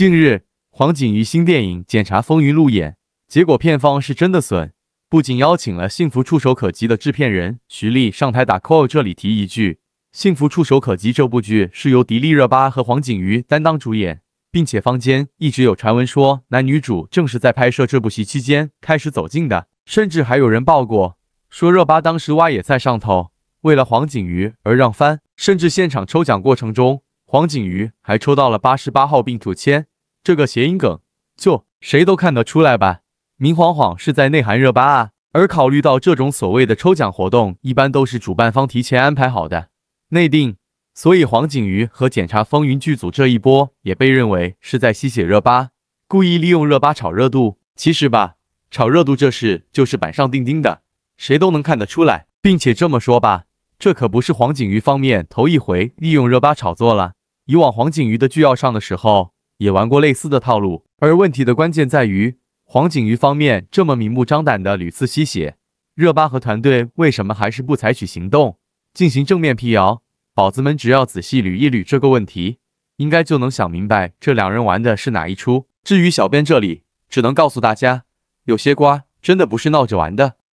近日，黄景瑜新电影《检查风云》路演，结果片方是真的损，不仅邀请了《幸福触手可及》的制片人徐丽上台打 call。这里提一句，《幸福触手可及》这部剧是由迪丽热巴和黄景瑜担当主演，并且坊间一直有传闻说男女主正是在拍摄这部戏期间开始走近的，甚至还有人爆过说热巴当时挖野菜上头，为了黄景瑜而让番，甚至现场抽奖过程中，黄景瑜还抽到了八十八号并吐签。这个谐音梗就谁都看得出来吧，明晃晃是在内涵热巴啊。而考虑到这种所谓的抽奖活动一般都是主办方提前安排好的内定，所以黄景瑜和《检察风云》剧组这一波也被认为是在吸血热巴，故意利用热巴炒热度。其实吧，炒热度这事就是板上钉钉的，谁都能看得出来。并且这么说吧，这可不是黄景瑜方面头一回利用热巴炒作了。以往黄景瑜的剧要上的时候。也玩过类似的套路，而问题的关键在于黄景瑜方面这么明目张胆的屡次吸血，热巴和团队为什么还是不采取行动进行正面辟谣？宝子们只要仔细捋一捋这个问题，应该就能想明白这两人玩的是哪一出。至于小编这里，只能告诉大家，有些瓜真的不是闹着玩的。